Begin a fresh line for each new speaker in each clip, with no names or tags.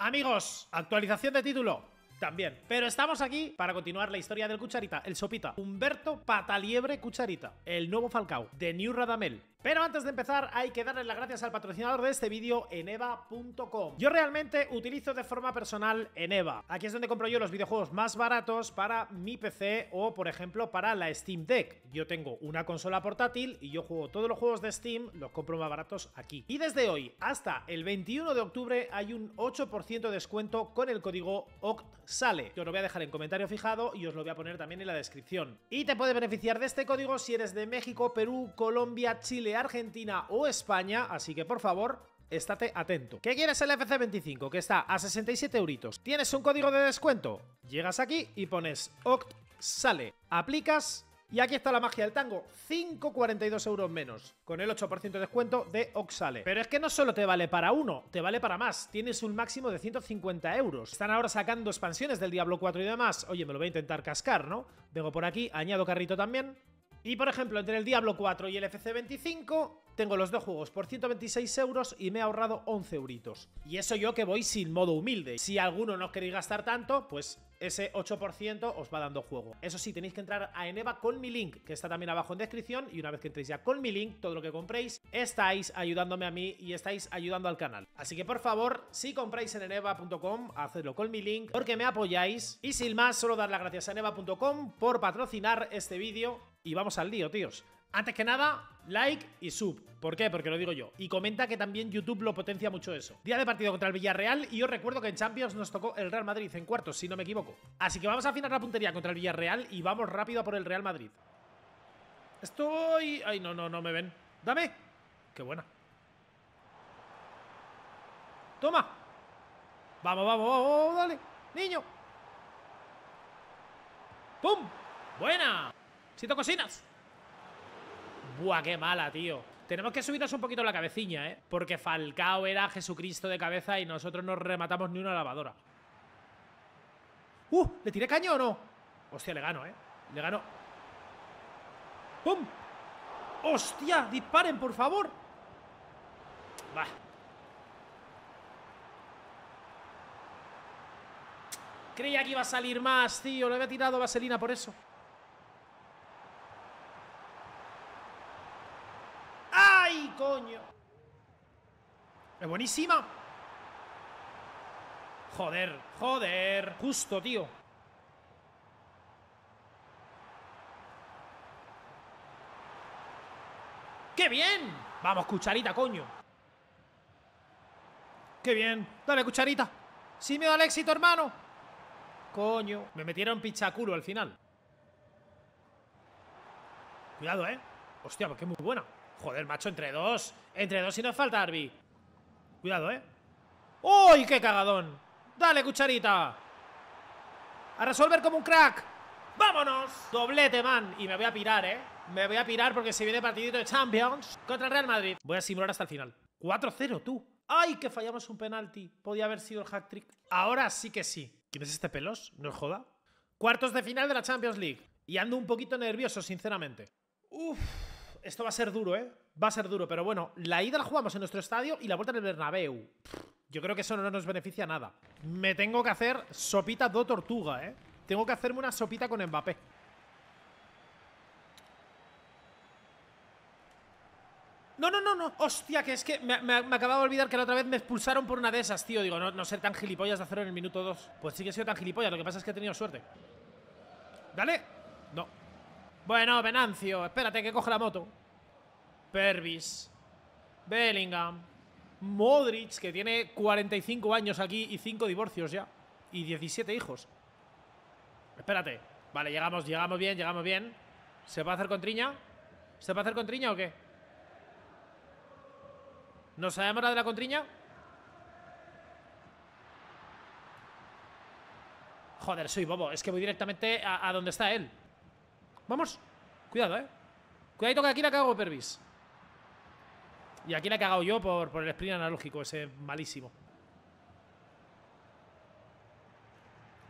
Amigos, actualización de título. También. Pero estamos aquí para continuar la historia del Cucharita, el Sopita, Humberto Pataliebre Cucharita, el nuevo Falcao, de New Radamel, pero antes de empezar hay que darle las gracias al patrocinador de este vídeo, eneva.com. Yo realmente utilizo de forma personal Eneva. Aquí es donde compro yo los videojuegos más baratos para mi PC o, por ejemplo, para la Steam Deck. Yo tengo una consola portátil y yo juego todos los juegos de Steam, los compro más baratos aquí. Y desde hoy hasta el 21 de octubre hay un 8% de descuento con el código OCTSALE. Yo lo voy a dejar en comentario fijado y os lo voy a poner también en la descripción. Y te puede beneficiar de este código si eres de México, Perú, Colombia, Chile, Argentina o España, así que por favor, estate atento. ¿Qué quieres el FC25? Que está a 67 euritos. ¿Tienes un código de descuento? Llegas aquí y pones OCT sale. Aplicas y aquí está la magia del tango, 5,42 euros menos, con el 8% de descuento de Oxale. Pero es que no solo te vale para uno, te vale para más, tienes un máximo de 150 euros. Están ahora sacando expansiones del Diablo 4 y demás, oye, me lo voy a intentar cascar, ¿no? Vengo por aquí, añado carrito también, y por ejemplo, entre el Diablo 4 y el FC25, tengo los dos juegos por 126 euros y me he ahorrado 11 euritos. Y eso yo que voy sin modo humilde. Si alguno no os queréis gastar tanto, pues ese 8% os va dando juego. Eso sí, tenéis que entrar a Eneva con mi link, que está también abajo en descripción. Y una vez que entréis ya con mi link, todo lo que compréis, estáis ayudándome a mí y estáis ayudando al canal. Así que por favor, si compráis en eneva.com, hacedlo con mi link, porque me apoyáis. Y sin más, solo dar las gracias a eneva.com por patrocinar este vídeo y vamos al lío, tíos. Antes que nada, like y sub. ¿Por qué? Porque lo digo yo. Y comenta que también YouTube lo potencia mucho eso. Día de partido contra el Villarreal y yo recuerdo que en Champions nos tocó el Real Madrid en cuartos, si no me equivoco. Así que vamos a afinar la puntería contra el Villarreal y vamos rápido por el Real Madrid. Estoy... Ay, no, no, no me ven. Dame. Qué buena. Toma. Vamos, vamos, vamos, dale. Niño. ¡Pum! Buena. ¡Sito cocinas! Buah, qué mala, tío. Tenemos que subirnos un poquito la cabecilla, ¿eh? Porque Falcao era Jesucristo de cabeza y nosotros no rematamos ni una lavadora. ¡Uh! ¿Le tiré caño o no? Hostia, le gano, ¿eh? Le gano. ¡Pum! ¡Hostia! ¡Disparen, por favor! Va. Creía que iba a salir más, tío. Le había tirado vaselina por eso. buenísima. Joder, joder. Justo, tío. ¡Qué bien! Vamos, cucharita, coño. ¡Qué bien! Dale, cucharita. Sí me da el éxito, hermano. Coño. Me metieron pichaculo al final. Cuidado, ¿eh? Hostia, porque pues es muy buena. Joder, macho, entre dos. Entre dos y nos falta Arby. Cuidado, ¿eh? ¡Uy, qué cagadón! ¡Dale, cucharita! ¡A resolver como un crack! ¡Vámonos! Doblete, man. Y me voy a pirar, ¿eh? Me voy a pirar porque se viene partidito de Champions contra Real Madrid. Voy a simular hasta el final. 4-0, tú. ¡Ay, que fallamos un penalti! Podía haber sido el hat-trick. Ahora sí que sí. ¿Quién es este pelos? No joda. Cuartos de final de la Champions League. Y ando un poquito nervioso, sinceramente. Uf esto va a ser duro, ¿eh? Va a ser duro, pero bueno, la ida la jugamos en nuestro estadio y la vuelta en el Bernabéu. Yo creo que eso no nos beneficia nada. Me tengo que hacer sopita do tortuga, ¿eh? Tengo que hacerme una sopita con Mbappé. No, no, no, no. Hostia, que es que me, acababa de olvidar que la otra vez me expulsaron por una de esas, tío. Digo, no, no ser tan gilipollas de hacerlo en el minuto 2. Pues sí que he sido tan gilipollas, lo que pasa es que he tenido suerte. Dale. No, bueno, Venancio, espérate que coge la moto. Pervis. Bellingham. Modric, que tiene 45 años aquí y 5 divorcios ya. Y 17 hijos. Espérate. Vale, llegamos, llegamos bien, llegamos bien. ¿Se va a hacer contriña? ¿Se va a hacer contriña o qué? ¿No sabemos la de la contriña? Joder, soy bobo. Es que voy directamente a, a donde está él. Vamos. Cuidado, eh. Cuidadito que aquí la cago Pervis. Y aquí la he cagado yo por, el sprint analógico, ese malísimo.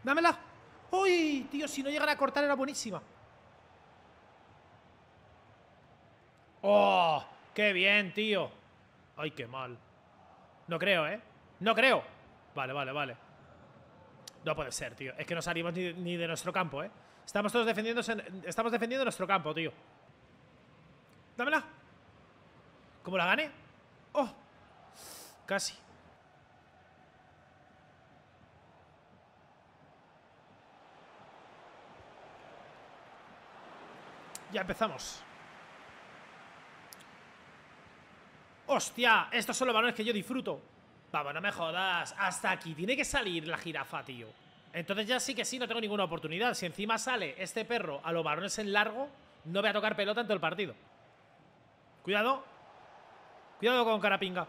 ¡Dámela! ¡Uy! Tío, si no llegan a cortar era buenísima. ¡Oh! ¡Qué bien, tío! ¡Ay, qué mal! No creo, ¿eh? ¡No creo! Vale, vale, vale. No puede ser, tío. Es que no salimos ni de nuestro campo, ¿eh? Estamos todos defendiendo, estamos defendiendo nuestro campo, tío. Dámela. ¿Cómo la gane? ¡Oh! Casi. Ya empezamos. ¡Hostia! Estos son los balones que yo disfruto. Vamos, no me jodas. Hasta aquí. Tiene que salir la jirafa, tío. Entonces ya sí que sí, no tengo ninguna oportunidad. Si encima sale este perro a los varones en largo, no voy a tocar pelota en todo el partido. Cuidado. Cuidado con Carapinga.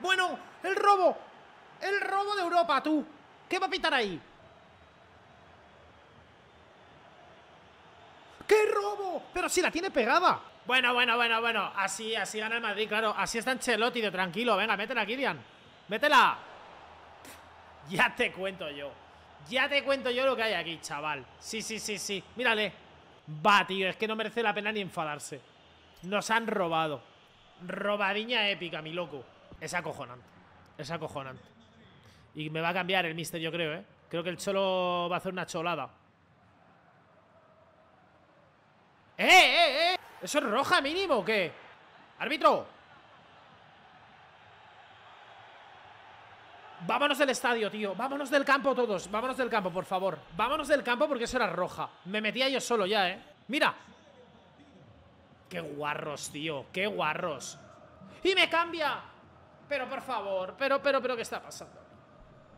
Bueno, el robo. El robo de Europa, tú. ¿Qué va a pitar ahí? ¡Qué robo! Pero si la tiene pegada. Bueno, bueno, bueno, bueno. Así, así gana el Madrid, claro. Así está Ancelotti de tranquilo. Venga, métela aquí, Métela. Ya te cuento yo. Ya te cuento yo lo que hay aquí, chaval. Sí, sí, sí, sí. Mírale. Va, tío. Es que no merece la pena ni enfadarse. Nos han robado. Robadiña épica, mi loco. Es acojonante. Es acojonante. Y me va a cambiar el mister, yo creo, ¿eh? Creo que el Cholo va a hacer una cholada. ¡Eh, eh, eh! ¿Eso es roja mínimo o qué? ¡Árbitro! Vámonos del estadio, tío. Vámonos del campo todos. Vámonos del campo, por favor. Vámonos del campo porque eso era roja. Me metía yo solo ya, ¿eh? ¡Mira! ¡Qué guarros, tío! ¡Qué guarros! ¡Y me cambia! Pero, por favor. Pero, pero, pero, ¿qué está pasando?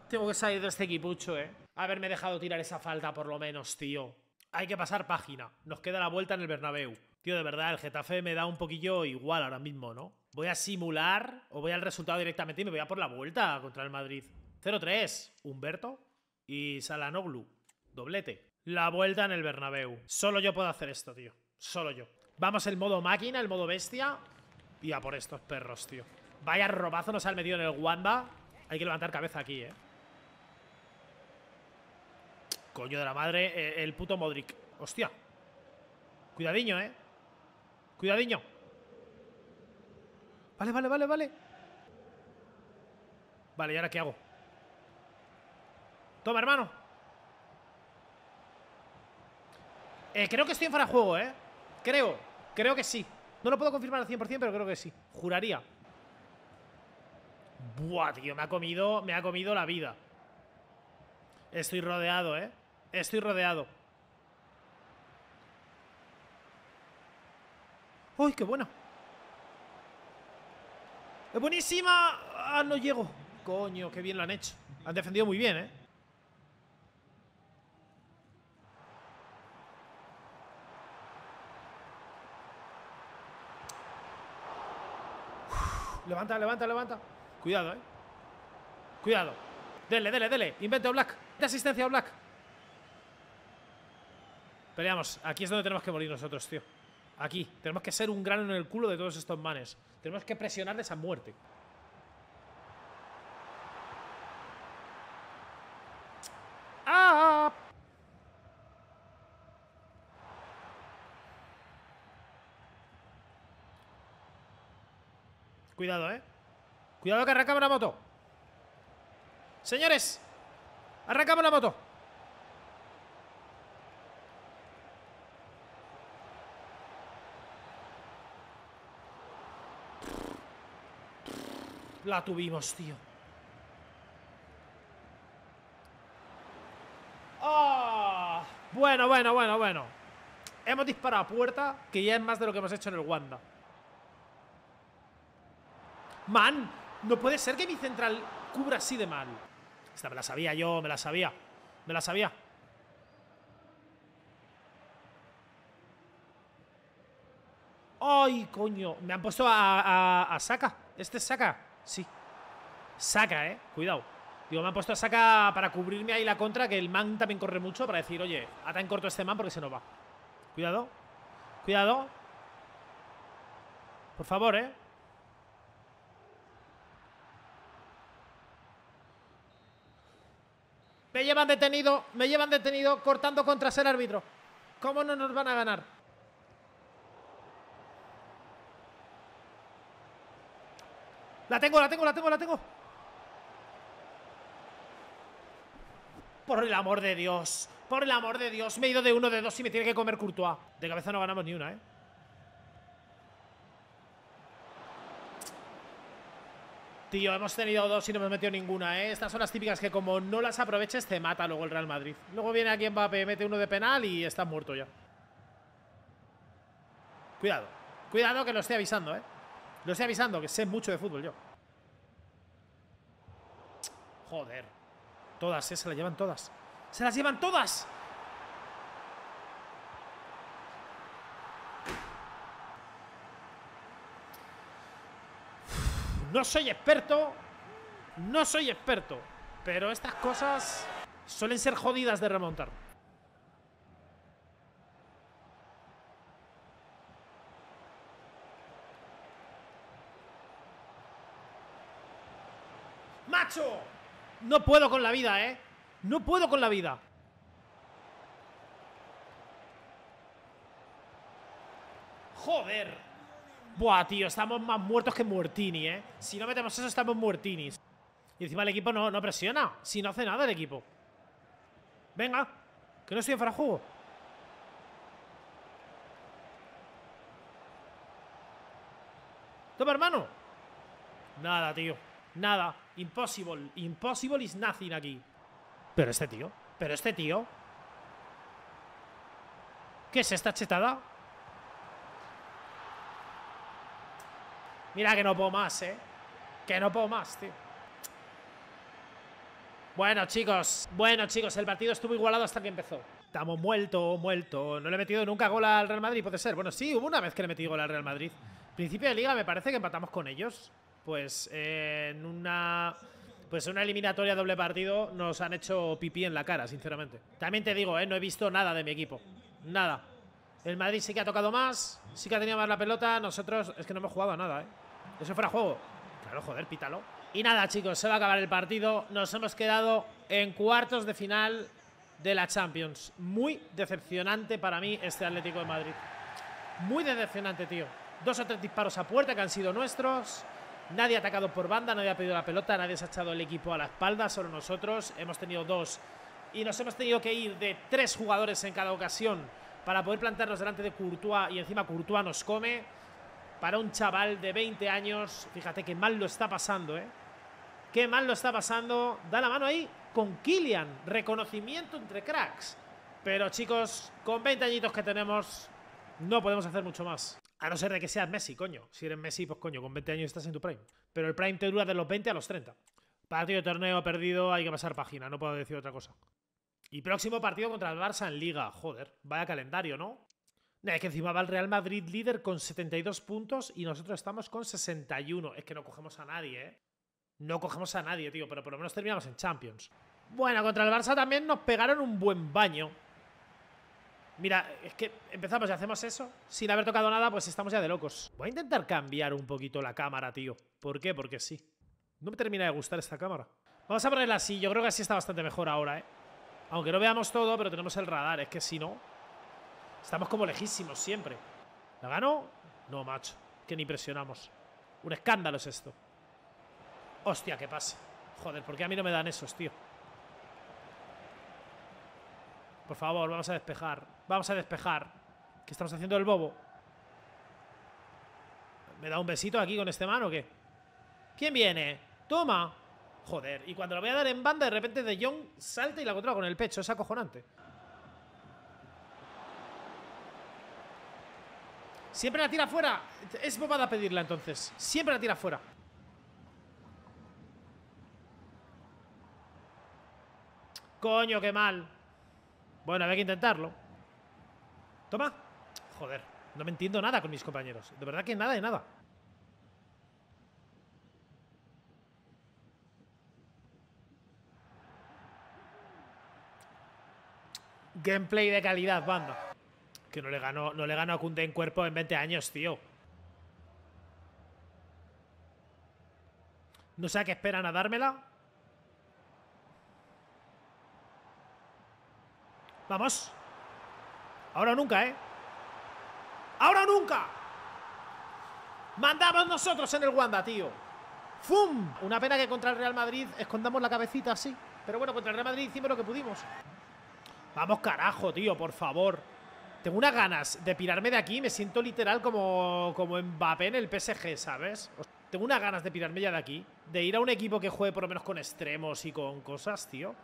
Tengo que salir de este equipucho, ¿eh? Haberme dejado tirar esa falta, por lo menos, tío. Hay que pasar página. Nos queda la vuelta en el Bernabéu de verdad, el Getafe me da un poquillo igual ahora mismo, ¿no? Voy a simular o voy al resultado directamente y me voy a por la vuelta contra el Madrid. 0-3, Humberto y Salanoglu. Doblete. La vuelta en el Bernabéu. Solo yo puedo hacer esto, tío. Solo yo. Vamos el modo máquina, el modo bestia. Y a por estos perros, tío. Vaya robazo nos han metido en el wanda Hay que levantar cabeza aquí, eh. Coño de la madre, eh, el puto Modric. Hostia. Cuidadiño, eh. Cuidadiño. Vale, vale, vale, vale. Vale, ¿y ahora qué hago? Toma, hermano. Eh, creo que estoy en fuera juego, ¿eh? Creo. Creo que sí. No lo puedo confirmar al 100%, pero creo que sí. Juraría. Buah, tío, me ha comido, me ha comido la vida. Estoy rodeado, ¿eh? Estoy rodeado. ¡Uy, qué buena! ¡Es buenísima! ¡Ah, no llego! Coño, qué bien lo han hecho. Han defendido muy bien, ¿eh? levanta, levanta, levanta. Cuidado, ¿eh? Cuidado. Dele, dele, dele. Invente Black. De asistencia a Black. Peleamos. Aquí es donde tenemos que morir nosotros, tío. Aquí, tenemos que ser un grano en el culo de todos estos manes. Tenemos que presionarles a muerte. ¡Ah! Cuidado, eh. Cuidado que arrancamos la moto. Señores, arrancamos la moto. la tuvimos, tío. Ah. Bueno, bueno, bueno, bueno. Hemos disparado a puerta, que ya es más de lo que hemos hecho en el Wanda. ¡Man! No puede ser que mi central cubra así de mal. Esta me la sabía yo, me la sabía. Me la sabía. ¡Ay, coño! Me han puesto a, saca a Saka. Este es Saka. Sí. Saca, ¿eh? Cuidado. Digo, me han puesto a saca para cubrirme ahí la contra, que el man también corre mucho para decir, oye, ata en corto este man porque se nos va. Cuidado. Cuidado. Por favor, ¿eh? Me llevan detenido, me llevan detenido cortando contra ser árbitro. ¿Cómo no nos van a ganar? La tengo, la tengo, la tengo, la tengo. Por el amor de Dios. Por el amor de Dios. Me he ido de uno de dos y me tiene que comer Courtois. De cabeza no ganamos ni una, ¿eh? Tío, hemos tenido dos y no hemos metido ninguna, ¿eh? Estas son las típicas que como no las aproveches te mata luego el Real Madrid. Luego viene aquí Mbappé, mete uno de penal y está muerto ya. Cuidado. Cuidado que lo estoy avisando, ¿eh? Lo estoy avisando, que sé mucho de fútbol yo. Joder. Todas, ¿eh? Se las llevan todas. ¡Se las llevan todas! No soy experto. No soy experto. Pero estas cosas suelen ser jodidas de remontar. No puedo con la vida, ¿eh? No puedo con la vida. ¡Joder! Buah, tío, estamos más muertos que Mortini, ¿eh? Si no metemos eso, estamos Muertinis. Y encima el equipo no, presiona. Si no hace nada el equipo. Venga, que no estoy en juego. Toma, hermano. Nada, tío. Nada. Impossible. Impossible is nothing aquí. Pero este tío. Pero este tío. ¿Qué es esta chetada? Mira que no puedo más, ¿eh? Que no puedo más, tío. Bueno, chicos. Bueno, chicos, el partido estuvo igualado hasta que empezó. Estamos muerto, muerto. No le he metido nunca gol al Real Madrid, puede ser. Bueno, sí, hubo una vez que le metí gol al Real Madrid. Principio de liga me parece que empatamos con ellos pues en una pues una eliminatoria doble partido nos han hecho pipí en la cara, sinceramente. También te digo, ¿eh? no he visto nada de mi equipo. Nada. El Madrid sí que ha tocado más, sí que ha tenido más la pelota. Nosotros es que no hemos jugado nada, ¿eh? Eso fuera juego. Claro, joder, pítalo. Y nada, chicos, se va a acabar el partido. Nos hemos quedado en cuartos de final de la Champions. Muy decepcionante para mí este Atlético de Madrid. Muy decepcionante, tío. Dos o tres disparos a puerta que han sido nuestros. Nadie ha atacado por banda, nadie ha pedido la pelota, nadie se ha echado el equipo a la espalda, solo nosotros. Hemos tenido dos y nos hemos tenido que ir de tres jugadores en cada ocasión para poder plantarnos delante de Courtois y encima Courtois nos come. Para un chaval de 20 años, fíjate qué mal lo está pasando, ¿eh? Qué mal lo está pasando. Da la mano ahí con Kylian. Reconocimiento entre cracks. Pero chicos, con 20 añitos que tenemos, no podemos hacer mucho más. A no ser de que seas Messi, coño. Si eres Messi, pues coño, con 20 años estás en tu prime. Pero el prime te dura de los 20 a los 30. Partido de torneo perdido, hay que pasar página, no puedo decir otra cosa. Y próximo partido contra el Barça en Liga. Joder, vaya calendario, ¿no? Es que encima va el Real Madrid líder con 72 puntos y nosotros estamos con 61. Es que no cogemos a nadie, ¿eh? No cogemos a nadie, tío, pero por lo menos terminamos en Champions. Bueno, contra el Barça también nos pegaron un buen baño. Mira, es que empezamos y hacemos eso sin haber tocado nada, pues estamos ya de locos. Voy a intentar cambiar un poquito la cámara, tío. ¿Por qué? Porque sí. No me termina de gustar esta cámara. Vamos a ponerla así. Yo creo que así está bastante mejor ahora, ¿eh? Aunque no veamos todo, pero tenemos el radar. Es que si no... Estamos como lejísimos siempre. ¿La gano? No, macho. Que ni presionamos. Un escándalo es esto. Hostia, que pase. Joder, ¿por qué a mí no me dan esos, tío? Por favor, vamos a despejar. Vamos a despejar. ¿Qué estamos haciendo el bobo? ¿Me da un besito aquí con este mano o qué? ¿Quién viene? ¡Toma! Joder, y cuando lo voy a dar en banda, de repente De Jong salta y la controla con el pecho. Es acojonante. Siempre la tira fuera. Es bobada pedirla entonces. Siempre la tira fuera. Coño, qué mal. Bueno, había que intentarlo. Toma. Joder, no me entiendo nada con mis compañeros. De verdad que nada de nada. Gameplay de calidad, banda. Que no le ganó, no le ganó a Kunde en cuerpo en 20 años, tío. No sé a qué esperan a dármela. Vamos. Ahora nunca, ¿eh? Ahora nunca. Mandamos nosotros en el Wanda, tío. ¡Fum! Una pena que contra el Real Madrid escondamos la cabecita así. Pero bueno, contra el Real Madrid hicimos lo que pudimos. Vamos, carajo, tío, por favor. Tengo unas ganas de pirarme de aquí. Me siento literal como, como Mbappé en el PSG, ¿sabes? Tengo unas ganas de pirarme ya de aquí. De ir a un equipo que juegue por lo menos con extremos y con cosas, tío.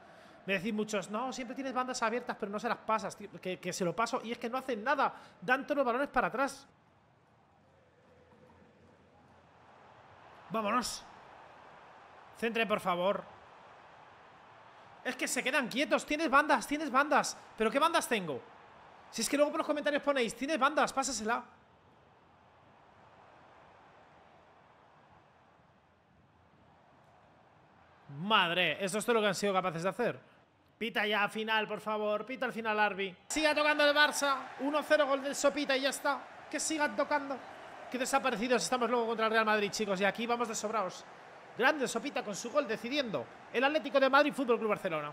Me decís muchos, no, siempre tienes bandas abiertas, pero no se las pasas, que, se lo paso. Y es que no hacen nada, dan todos los balones para atrás. Vámonos. Centre, por favor. Es que se quedan quietos. Tienes bandas, tienes bandas. ¿Pero qué bandas tengo? Si es que luego por los comentarios ponéis, tienes bandas, pásasela. Madre, eso es todo lo que han sido capaces de hacer? Pita ya final, por favor. Pita al final, Arbi. Siga tocando el Barça. 1-0 gol del Sopita y ya está. Que sigan tocando. Qué desaparecidos estamos luego contra el Real Madrid, chicos. Y aquí vamos de sobraos. Grande Sopita con su gol decidiendo. El Atlético de Madrid Fútbol Club Barcelona.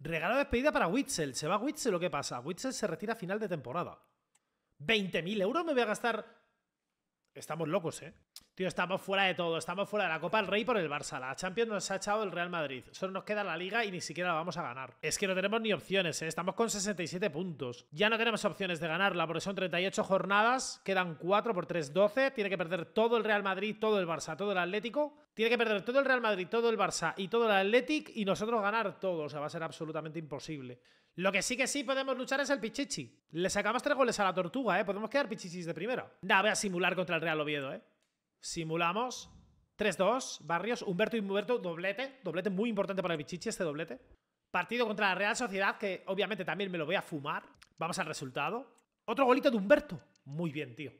Regalo de despedida para Witzel. ¿Se va Witzel lo qué pasa? Witzel se retira a final de temporada. ¿20.000 euros me voy a gastar? Estamos locos, ¿eh? estamos fuera de todo. Estamos fuera de la Copa del Rey por el Barça. La Champions nos ha echado el Real Madrid. Solo nos queda la Liga y ni siquiera la vamos a ganar. Es que no tenemos ni opciones, ¿eh? Estamos con 67 puntos. Ya no tenemos opciones de ganarla porque son 38 jornadas. Quedan 4 por 3, 12. Tiene que perder todo el Real Madrid, todo el Barça, todo el Atlético. Tiene que perder todo el Real Madrid, todo el Barça y todo el Atlético y nosotros ganar todo. O sea, va a ser absolutamente imposible. Lo que sí que sí podemos luchar es el Pichichi. Le sacamos tres goles a la tortuga, ¿eh? Podemos quedar Pichichis de primera. Nada, voy a simular contra el Real Oviedo, ¿eh? Simulamos. 3-2, Barrios, Humberto y Humberto, doblete, doblete muy importante para el Bichichi este doblete. Partido contra la Real Sociedad, que obviamente también me lo voy a fumar. Vamos al resultado. Otro golito de Humberto. Muy bien, tío.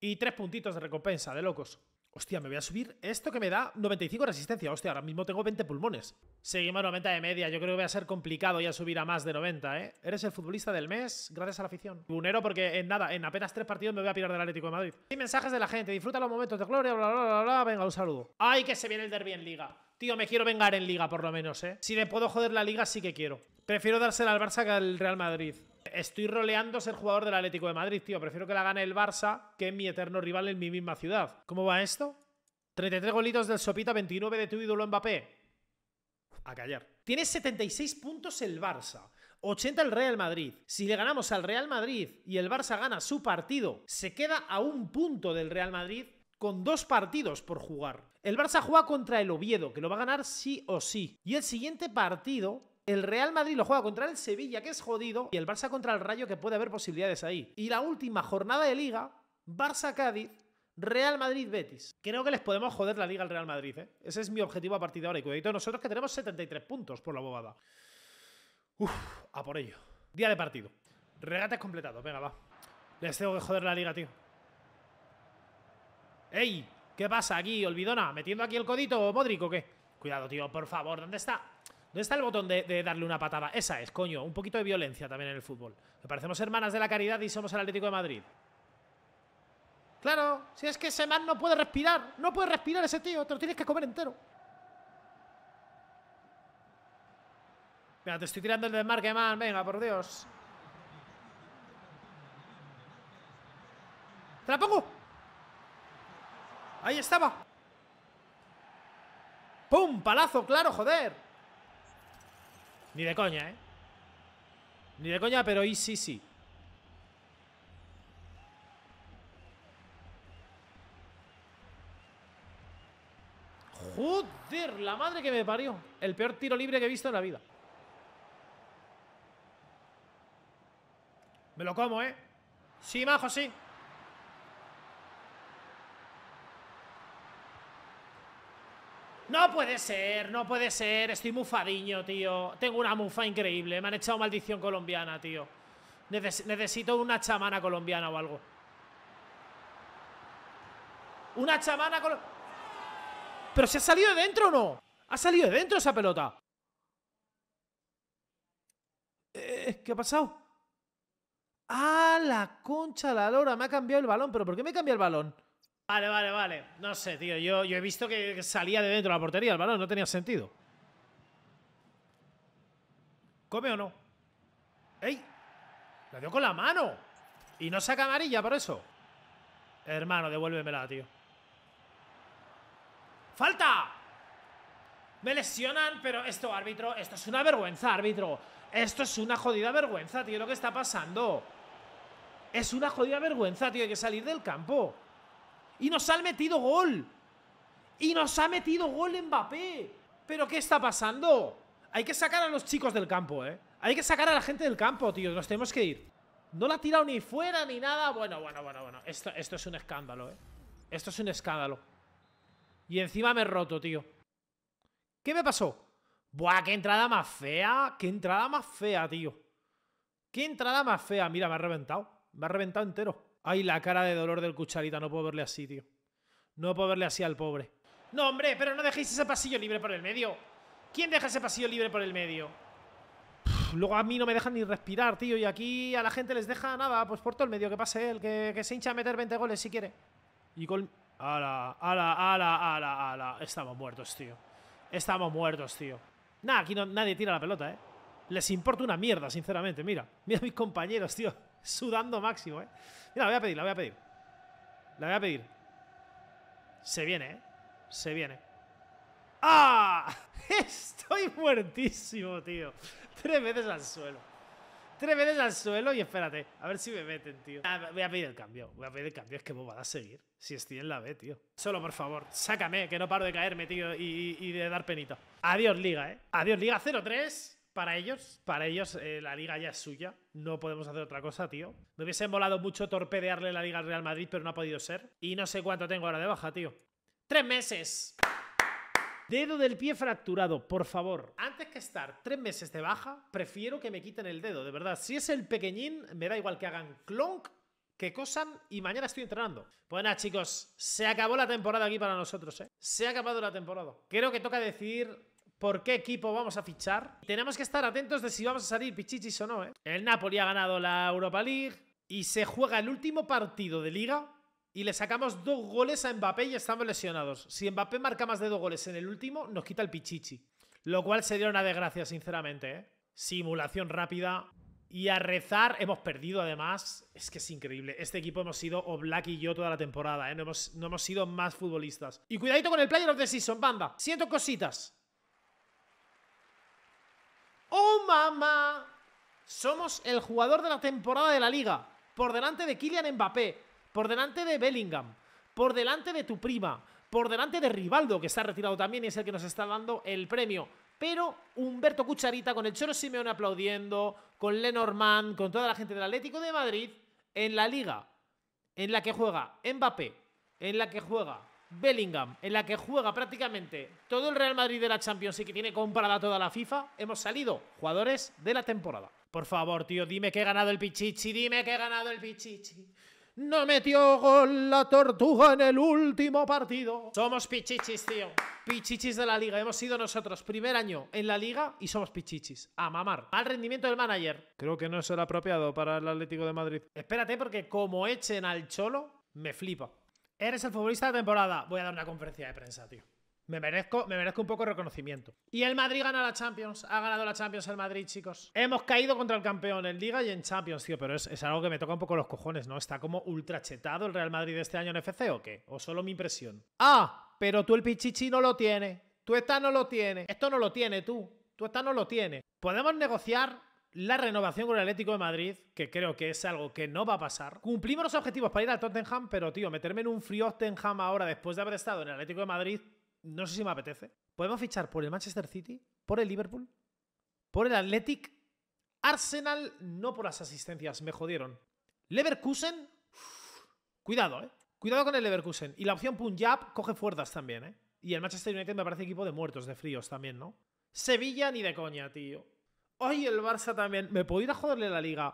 Y tres puntitos de recompensa, de locos. Hostia, me voy a subir esto que me da 95 resistencia. Hostia, ahora mismo tengo 20 pulmones. Seguimos 90 de media. Yo creo que va a ser complicado ya subir a más de 90, ¿eh? Eres el futbolista del mes, gracias a la afición. Unero porque en nada, en apenas tres partidos me voy a pirar del Atlético de Madrid. Y mensajes de la gente. Disfruta los momentos de gloria, bla, bla, bla, bla. Venga, un saludo. ¡Ay, que se viene el derby en Liga! Tío, me quiero vengar en Liga, por lo menos, ¿eh? Si le puedo joder la Liga, sí que quiero. Prefiero dársela al Barça que al Real Madrid. Estoy roleando ser jugador del Atlético de Madrid, tío. Prefiero que la gane el Barça que mi eterno rival en mi misma ciudad. ¿Cómo va esto? 33 golitos del Sopita, 29 de tu ídolo Mbappé. A callar. Tiene 76 puntos el Barça. 80 el Real Madrid. Si le ganamos al Real Madrid y el Barça gana su partido, se queda a un punto del Real Madrid con dos partidos por jugar. El Barça juega contra el Oviedo, que lo va a ganar sí o sí. Y el siguiente partido el Real Madrid lo juega contra el Sevilla, que es jodido, y el Barça contra el Rayo, que puede haber posibilidades ahí. Y la última jornada de liga, Barça-Cádiz, Real Madrid-Betis. Creo que les podemos joder la liga al Real Madrid, ¿eh? Ese es mi objetivo a partir de ahora. Y cuidadito nosotros que tenemos 73 puntos por la bobada. Uf, a por ello. Día de partido. Regates completado venga, va. Les tengo que joder la liga, tío. ¡Ey! ¿Qué pasa aquí, olvidona? ¿Metiendo aquí el codito, Modric, o qué? Cuidado, tío, por favor, ¿dónde está? ¿Dónde está el botón de, darle una patada? Esa es, coño. Un poquito de violencia también en el fútbol. me parecemos hermanas de la caridad y somos el Atlético de Madrid. Claro, si es que ese man no puede respirar. No puede respirar ese tío. Te lo tienes que comer entero. Mira, te estoy tirando el desmarque, man. Venga, por Dios. ¡Te Ahí estaba. ¡Pum! ¡Palazo! ¡Claro, joder! Ni de coña, ¿eh? Ni de coña, pero ahí sí, sí. Joder, la madre que me parió. El peor tiro libre que he visto en la vida. Me lo como, ¿eh? Sí, majo, sí. No puede ser, no puede ser. Estoy mufadiño, tío. Tengo una mufa increíble. Me han echado maldición colombiana, tío. necesito una chamana colombiana o algo. Una chamana colombiana. ¿Pero se ha salido de dentro o no? ¿Ha salido de dentro esa pelota? Eh, ¿Qué ha pasado? ¡Ah, la concha, la lora! Me ha cambiado el balón. ¿Pero por qué me cambia el balón? Vale, vale, vale. No sé, tío. Yo, yo he visto que salía de dentro la portería el balón. No tenía sentido. ¿Come o no? ¡Ey! La dio con la mano. Y no saca amarilla por eso. Hermano, devuélvemela, tío. ¡Falta! Me lesionan, pero esto, árbitro, esto es una vergüenza, árbitro. Esto es una jodida vergüenza, tío, lo que está pasando. Es una jodida vergüenza, tío, hay que salir del campo. Y nos ha metido gol. Y nos ha metido gol Mbappé. ¿Pero qué está pasando? Hay que sacar a los chicos del campo, ¿eh? Hay que sacar a la gente del campo, tío. Nos tenemos que ir. No la ha tirado ni fuera ni nada. Bueno, bueno, bueno, bueno. Esto, esto es un escándalo, ¿eh? Esto es un escándalo. Y encima me he roto, tío. ¿Qué me pasó? Buah, qué entrada más fea. Qué entrada más fea, tío. Qué entrada más fea. Mira, me ha reventado. Me ha reventado entero. Ay, la cara de dolor del cucharita, no puedo verle así, tío. No puedo verle así al pobre. No, hombre, pero no dejéis ese pasillo libre por el medio. ¿Quién deja ese pasillo libre por el medio? luego a mí no me dejan ni respirar, tío. Y aquí a la gente les deja nada, pues por todo el medio, que pase él, que, se hincha a meter 20 goles si quiere. Y con... Ala, ala, ala, ala, ala. Estamos muertos, tío. Estamos muertos, tío. Nada, aquí nadie tira la pelota, ¿eh? Les importa una mierda, sinceramente. Mira, mira a mis compañeros, tío sudando máximo, ¿eh? Mira, la voy a pedir, la voy a pedir. La voy a pedir. Se viene, ¿eh? Se viene. ¡Ah! Estoy muertísimo, tío. Tres veces al suelo. Tres veces al suelo y espérate, a ver si me meten, tío. Ah, voy a pedir el cambio, voy a pedir el cambio. Es que me vas a seguir si estoy en la B, tío. Solo, por favor, sácame, que no paro de caerme, tío, y, y de dar penita. Adiós, Liga, ¿eh? Adiós, Liga 0-3 para ellos, para ellos eh, la liga ya es suya. No podemos hacer otra cosa, tío. Me hubiese molado mucho torpedearle la liga al Real Madrid, pero no ha podido ser. Y no sé cuánto tengo ahora de baja, tío. ¡Tres meses! Dedo del pie fracturado, por favor. Antes que estar tres meses de baja, prefiero que me quiten el dedo, de verdad. Si es el pequeñín, me da igual que hagan clonk, que cosan y mañana estoy entrenando. Pues chicos, se acabó la temporada aquí para nosotros, ¿eh? Se ha acabado la temporada. Creo que toca decir por qué equipo vamos a fichar. Tenemos que estar atentos de si vamos a salir pichichis o no, ¿eh? El Napoli ha ganado la Europa League y se juega el último partido de Liga y le sacamos dos goles a Mbappé y estamos lesionados. Si Mbappé marca más de dos goles en el último, nos quita el pichichi. Lo cual sería una desgracia, sinceramente, ¿eh? Simulación rápida. Y a rezar, hemos perdido además. Es que es increíble. Este equipo hemos sido o Black y yo toda la temporada, ¿eh? No hemos, no hemos sido más futbolistas. Y cuidadito con el Player of the Season, banda. Siento cositas. ¡Oh, mamá! Somos el jugador de la temporada de la liga. Por delante de Kylian Mbappé. Por delante de Bellingham. Por delante de tu prima. Por delante de Rivaldo, que está retirado también y es el que nos está dando el premio. Pero Humberto Cucharita, con el Choro Simeone aplaudiendo, con Lenormand, con toda la gente del Atlético de Madrid, en la liga en la que juega Mbappé, en la que juega Bellingham, en la que juega prácticamente todo el Real Madrid de la Champions y que tiene comprada toda la FIFA, hemos salido jugadores de la temporada. Por favor, tío, dime que he ganado el Pichichi, dime que he ganado el Pichichi. No metió gol la tortuga en el último partido. Somos pichichis, tío. Pichichis de la liga. Hemos sido nosotros primer año en la liga y somos pichichis. A mamar. Al rendimiento del manager. Creo que no es el apropiado para el Atlético de Madrid. Espérate porque como echen al cholo, me flipa. Eres el futbolista de temporada. Voy a dar una conferencia de prensa, tío. Me merezco, me merezco un poco de reconocimiento. Y el Madrid gana la Champions. Ha ganado la Champions el Madrid, chicos. Hemos caído contra el campeón en Liga y en Champions, tío. Pero es, algo que me toca un poco los cojones, ¿no? Está como ultrachetado el Real Madrid de este año en FC o qué? O solo mi impresión. Ah, pero tú el pichichi no lo tienes. Tú esta no lo tienes. Esto no lo tiene tú. Tú esta no lo tienes. Podemos negociar la renovación con el Atlético de Madrid, que creo que es algo que no va a pasar. Cumplimos los objetivos para ir al Tottenham, pero tío, meterme en un frío Tottenham ahora después de haber estado en el Atlético de Madrid, no sé si me apetece. Podemos fichar por el Manchester City, por el Liverpool, por el Athletic, Arsenal, no por las asistencias, me jodieron. Leverkusen, cuidado, eh. Cuidado con el Leverkusen. Y la opción Punjab coge fuerzas también, eh. Y el Manchester United me parece equipo de muertos, de fríos también, ¿no? Sevilla ni de coña, tío. Oye, el Barça también, me puedo joderle la liga.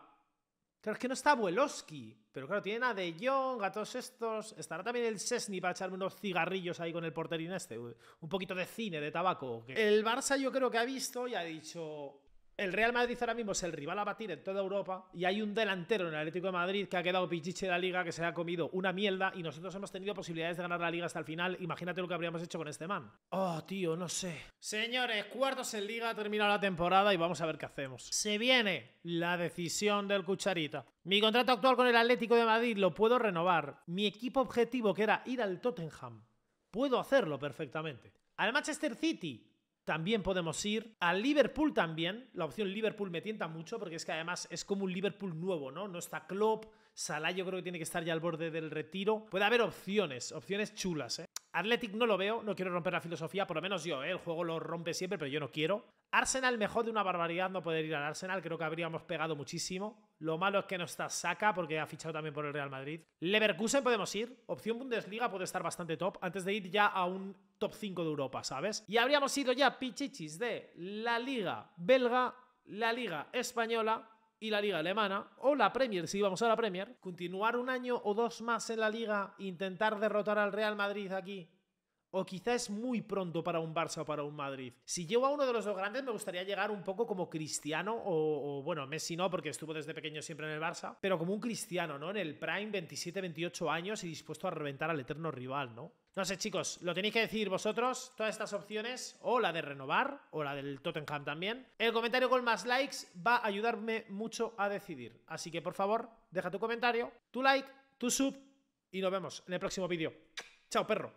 Claro, es que no está Bueloski, pero claro, tiene a De Jong, a todos estos. Estará también el Sesni para echarme unos cigarrillos ahí con el porterín este, un poquito de cine, de tabaco. El Barça yo creo que ha visto y ha dicho, el Real Madrid ahora mismo es el rival a batir en toda Europa y hay un delantero en el Atlético de Madrid que ha quedado pichiche de la liga, que se ha comido una mierda y nosotros hemos tenido posibilidades de ganar la liga hasta el final. Imagínate lo que habríamos hecho con este man. Oh, tío, no sé. Señores, cuartos en liga, ha terminado la temporada y vamos a ver qué hacemos. Se viene la decisión del Cucharita. Mi contrato actual con el Atlético de Madrid lo puedo renovar. Mi equipo objetivo, que era ir al Tottenham, puedo hacerlo perfectamente. Al Manchester City también podemos ir a Liverpool también. La opción Liverpool me tienta mucho porque es que además es como un Liverpool nuevo, ¿no? No está Klopp, Salah yo creo que tiene que estar ya al borde del retiro. Puede haber opciones, opciones chulas, ¿eh? Athletic no lo veo, no quiero romper la filosofía, por lo menos yo, ¿eh? el juego lo rompe siempre, pero yo no quiero. Arsenal mejor de una barbaridad no poder ir al Arsenal, creo que habríamos pegado muchísimo. Lo malo es que no está Saka porque ha fichado también por el Real Madrid. Leverkusen podemos ir, opción Bundesliga puede estar bastante top, antes de ir ya a un top 5 de Europa, ¿sabes? Y habríamos ido ya pichichis de la Liga Belga, la Liga Española, y la liga alemana, o la Premier, si vamos a la Premier, continuar un año o dos más en la liga, intentar derrotar al Real Madrid aquí o quizá es muy pronto para un Barça o para un Madrid. Si llego a uno de los dos grandes, me gustaría llegar un poco como Cristiano o, bueno, Messi no, porque estuvo desde pequeño siempre en el Barça, pero como un Cristiano, ¿no? En el Prime, 27, 28 años y dispuesto a reventar al eterno rival, ¿no? No sé, chicos, lo tenéis que decir vosotros, todas estas opciones, o la de renovar, o la del Tottenham también. El comentario con más likes va a ayudarme mucho a decidir. Así que, por favor, deja tu comentario, tu like, tu sub, y nos vemos en el próximo vídeo. Chao, perro.